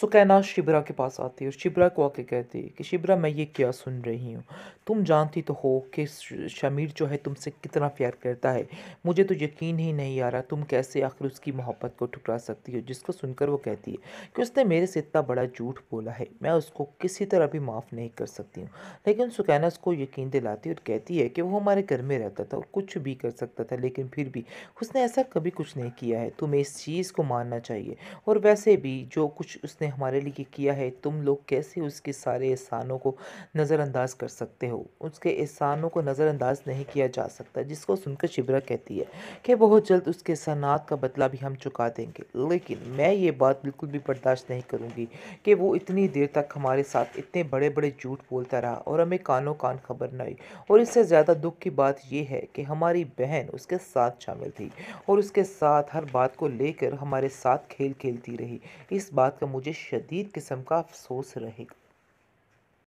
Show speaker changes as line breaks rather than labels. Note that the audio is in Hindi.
सुकैना शिबरा के पास आती है और शिबरा को आके कहती है कि शिबरा मैं ये क्या सुन रही हूँ तुम जानती तो हो कि शमीर जो है तुमसे कितना प्यार करता है मुझे तो यकीन ही नहीं आ रहा तुम कैसे आखिर उसकी मोहब्बत को ठुकरा सकती हो जिसको सुनकर वो कहती है कि उसने मेरे से इतना बड़ा झूठ बोला है मैं उसको किसी तरह भी माफ़ नहीं कर सकती हूँ लेकिन सुकैना उसको यकीन दिलाती और कहती है कि वो हमारे घर में रहता था और कुछ भी कर सकता था लेकिन फिर भी उसने ऐसा कभी कुछ नहीं किया है तुम्हें इस चीज़ को मानना चाहिए और वैसे भी जो कुछ उसने उसने हमारे लिए किया है तुम लोग कैसे उसके सारे एहसानों को नज़रअंदाज कर सकते हो उसके एहसानों को नज़रअंदाज नहीं किया जा सकता जिसको सुनकर शिबरा कहती है कि बहुत जल्द उसके सनात का बदला भी हम चुका देंगे लेकिन मैं ये बात बिल्कुल भी बर्दाश्त नहीं करूँगी कि वो इतनी देर तक हमारे साथ इतने बड़े बड़े झूठ बोलता रहा और हमें कानों कान खबर न आई और इससे ज़्यादा दुख की बात यह है कि हमारी बहन उसके साथ शामिल थी और उसके साथ हर बात को लेकर हमारे साथ खेल खेलती रही इस बात का मुझे शदीद किस्म का अफसोस रहेगा